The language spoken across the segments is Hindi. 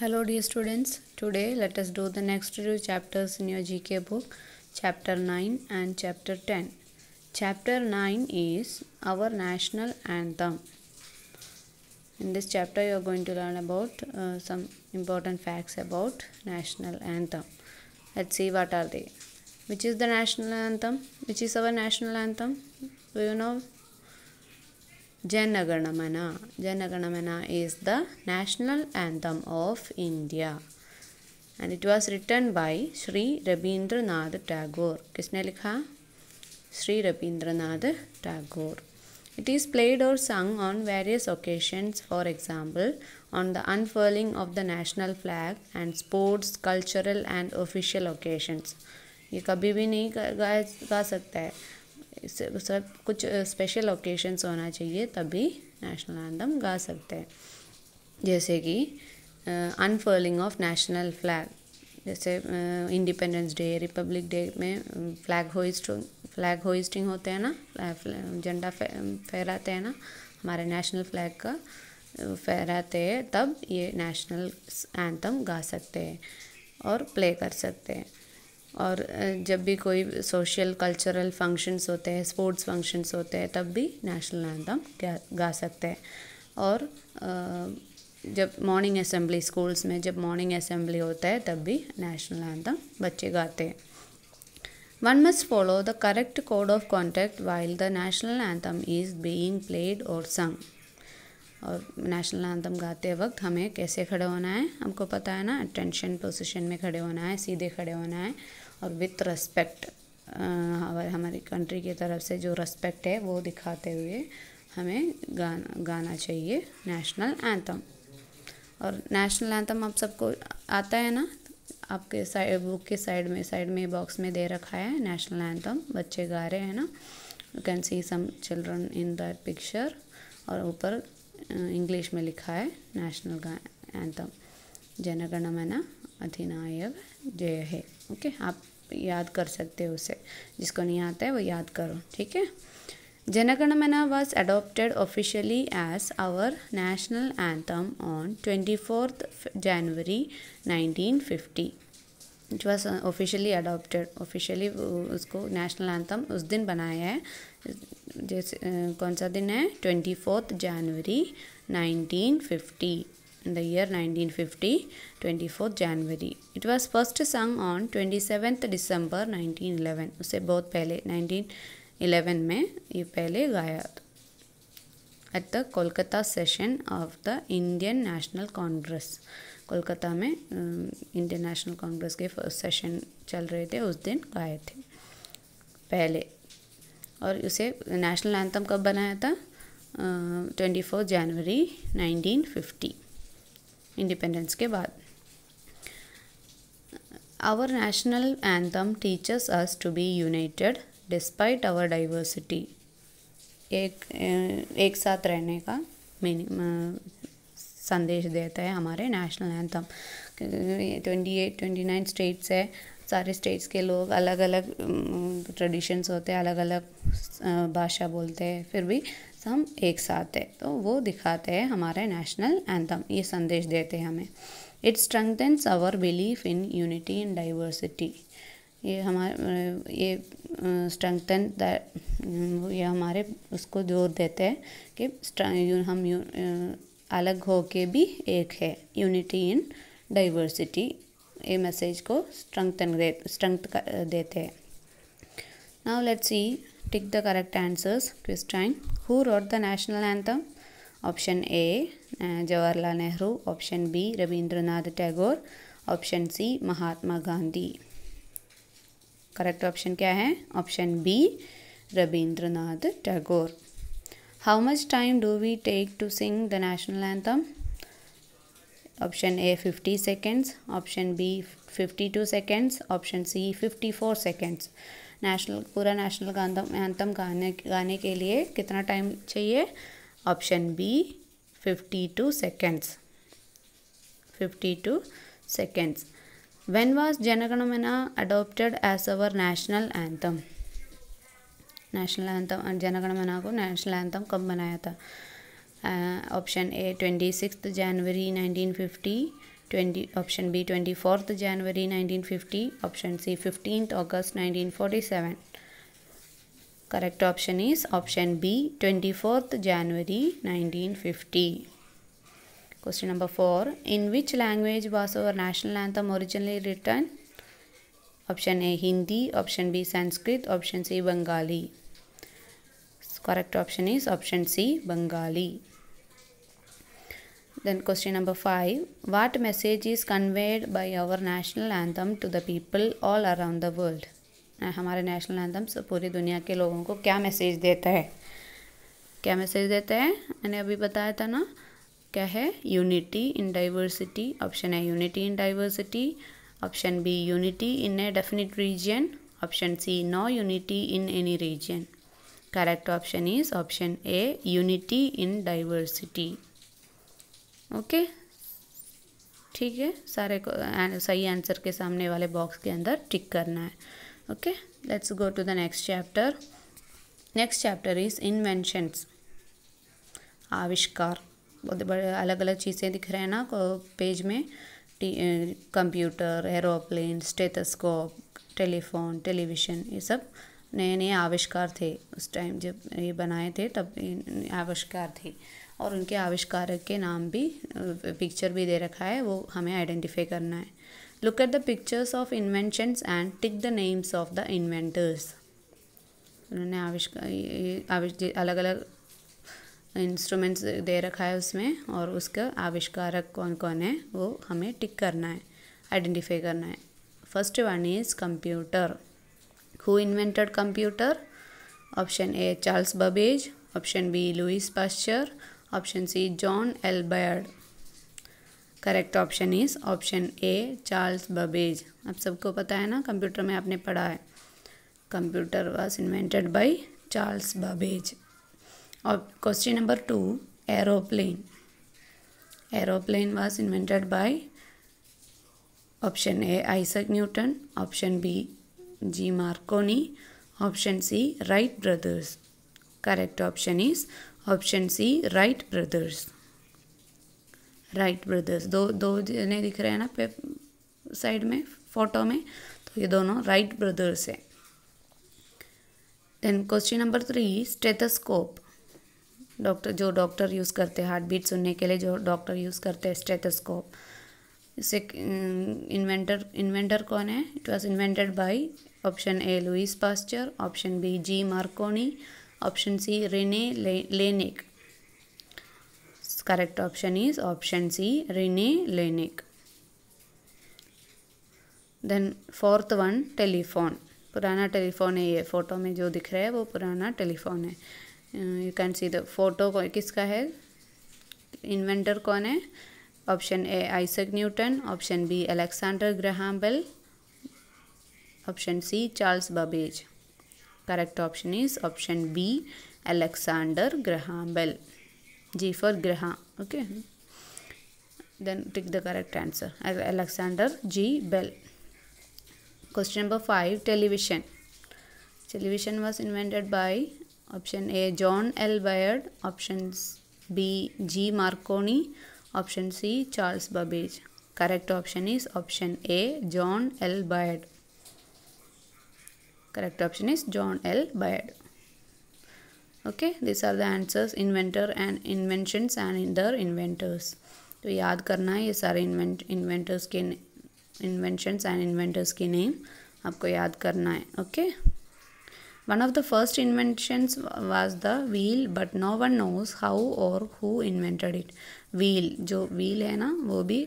Hello dear students, today let us do the next two chapters in your GK book, chapter 9 and chapter 10. Chapter 9 is Our National Anthem. In this chapter you are going to learn about uh, some important facts about National Anthem. Let's see what are they. Which is the National Anthem? Which is our National Anthem? Do you know? Janaganamana. Janaganamana is the national anthem of India. And it was written by Sri Rabindranath Tagore. किसने लिखा Sri Rabindranath Tagore. It is played or sung on various occasions, for example, on the unfurling of the national flag and sports, cultural and official occasions. ये कभी भी नहीं गा, गा सकता है सब कुछ स्पेशल ओकेशंस होना चाहिए तभी नेशनल एंथम गा सकते हैं जैसे कि अनफर्लिंग ऑफ नेशनल फ्लैग जैसे इंडिपेंडेंस डे रिपब्लिक डे में फ्लैग होइस्ट फ्लैग होइस्टिंग होते हैं ना झंडा फहराते हैं ना हमारे नेशनल फ्लैग का फहराते हैं तब ये नेशनल एंथम गा सकते हैं और प्ले कर सकते हैं और जब भी कोई सोशल कल्चरल फंक्शंस होते हैं स्पोर्ट्स फंक्शंस होते हैं तब भी नेशनल एंथम गा, सकते हैं और जब मॉर्निंग असेंबली स्कूल्स में जब मॉर्निंग असेंबली होता है तब भी नेशनल एंथम बच्चे गाते हैं one must follow the correct code of contact while the national anthem is being played और संग और नेशनल एंथम गाते वक्त हमें कैसे खड़े होना है हमको पता है ना टेंशन पोजिशन में खड़े होना है सीधे खड़े होना है और विथ रेस्पेक्ट हमारी कंट्री की तरफ से जो रेस्पेक्ट है वो दिखाते हुए हमें गाना गाना चाहिए नेशनल एंथम और नेशनल एंथम आप सबको आता है ना आपके साइड बुक के साइड में साइड में बॉक्स में दे रखा है नेशनल एंथम बच्चे गा रहे हैं ना you can see some children in that picture और ऊपर इंग्लिश में लिखा है नेशनल गा एंथम जनगणमन अधिनायक जय है ओके आप याद कर सकते हो उसे जिसको नहीं आता है वो याद करो ठीक है Janaganamana was adopted officially as our national anthem on twenty fourth January nineteen fifty it was officially adopted officially उसको नेशनल एंथम उस दिन बनाया है जैसे uh, कौन सा दिन है twenty fourth January nineteen fifty the year nineteen fifty twenty fourth January it was first sung on twenty seventh December nineteen eleven उससे बहुत पहले नाइनटीन इलेवन में ये पहले गाया था at the Kolkata session of the Indian National Congress Kolkata में इंडियन नेशनल कांग्रेस के फर्स्ट सेशन चल रहे थे उस दिन गाए थे पहले और उसे नेशनल एंथम कब बनाया था twenty four January nineteen fifty independence के बाद our national anthem teachers us to be united despite our diversity एक एक साथ रहने का मीनिंग संदेश देता है हमारे national anthem twenty eight twenty nine states है सारे स्टेट्स के लोग अलग अलग ट्रेडिशंस होते हैं अलग अलग भाषा बोलते हैं फिर भी हम एक साथ है तो वो दिखाते हैं हमारे नेशनल एंथम ये संदेश देते हैं हमें it's strengthens our belief in unity in diversity ये हमारे ये स्ट्रेंथन ये हमारे उसको जोर देते हैं कि हम अलग हो के भी एक है यूनिटी इन डाइवर्सिटी ये मैसेज को स्ट्रेंथन दे स्ट्रेंथ देते हैं now let's see tick the correct answers question who wrote the national anthem option A Jawaharlal Nehru option B Rabindranath Tagore option C Mahatma Gandhi correct option क्या है option B Rabindranath Tagore how much time do we take to sing the national anthem option A fifty seconds option B fifty two seconds option C fifty four seconds national पूरा नेशनल एंथम गाने गाने के लिए कितना टाइम चाहिए option B fifty two seconds fifty two seconds When was Janaganamana adopted as our national anthem? National anthem Janaganamana को नेशनल एंथम कब बनाया था option A twenty six January nineteen fifty twenty option B twenty fourth January nineteen fifty option C fifteen August nineteen forty seven correct option is option B twenty fourth January nineteen fifty Question number 4. In which language was our national anthem originally written? Option A Hindi, option B Sanskrit, option C Bengali. Correct option is option C Bengali. Then question number 5. What message is conveyed by our national anthem to the people all around the world? हमारे नेशनल एंथम पूरी दुनिया के लोगों को क्या मैसेज देता है क्या मैसेज देता है मैंने अभी बताया था ना क्या है यूनिटी इन डाइवर्सिटी ऑप्शन है unity in diversity option B unity in a definite region option C no unity in any region correct option is option A unity in diversity okay ठीक है सारे को सही आंसर के सामने वाले बॉक्स के अंदर टिक करना है okay let's go to the next chapter next chapter is inventions आविष्कार बहुत बड़े अलग अलग चीज़ें दिख रहे हैं ना पेज में computer aeroplane stethoscope telephone television ये सब नए नए आविष्कार थे उस टाइम जब ये बनाए थे तब आविष्कार थे और उनके आविष्कार के नाम भी पिक्चर भी दे रखा है वो हमें आइडेंटिफाई करना है look at the pictures of inventions and tick the names of the inventors उन्होंने आविष्कार अलग अलग इंस्ट्रूमेंट्स दे रखा है उसमें और उसका आविष्कारक कौन कौन है वो हमें टिक करना है आइडेंटिफाई करना है first one is computer who invented computer option A Charles Babbage option B Louis Pasteur option C John Elbard correct option is option A Charles Babbage आप सबको पता है ना कंप्यूटर में आपने पढ़ा है computer was invented by Charles Babbage question number two aeroplane aeroplane was invented by option A Isaac Newton option B G Marconi option C Wright brothers correct option is option C Wright brothers Wright brothers दो दो जने दिख रहे हैं ना साइड में फोटो में तो ये दोनों राइट ब्रदर्स हैं then question number three stethoscope doctor जो डॉक्टर यूज़ करते हैं हार्ट बीट सुनने के लिए जो डॉक्टर यूज़ करते हैं स्टेथोस्कोप इसे इन्वेंटर इन्वेंटर कौन है it was invented by option A Louis Pasteur option B G Marconi option C Rene ले, Laennec correct option is option C Rene Lenik then fourth one पुराना टेलीफोन है ये फोटो में जो दिख रहा है वो पुराना टेलीफोन है you can see the photo किसका है इन्वेंटर कौन है option A Isaac Newton option B Alexander Graham Bell option C Charles Babbage correct option is option B Alexander Graham Bell G for Graham okay then tick the correct answer Alexander G Bell question number five television television was invented by option A John L Baird option B G Marconi option C Charles Babbage correct option is option A John L Baird correct option is John L Baird okay this are the answers inventor and inventions and इंडर इन्वेंटर्स तो याद करना है ये सारे इन्वेंट इन्वेंटर्स के इन्वेंशंस एंड इन्वेंटर्स के नेम आपको याद करना है okay okay? One of the first inventions was the wheel but no one knows how or who invented it. Wheel जो wheel है ना वो भी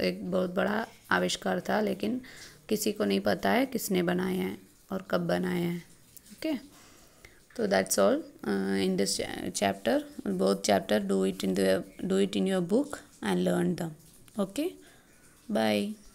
एक बहुत बड़ा आविष्कार था लेकिन किसी को नहीं पता है किसने बनाया है और कब बनाया है okay okay? so that's all uh, in this chapter both chapter do it in the do it in your book and learn them okay bye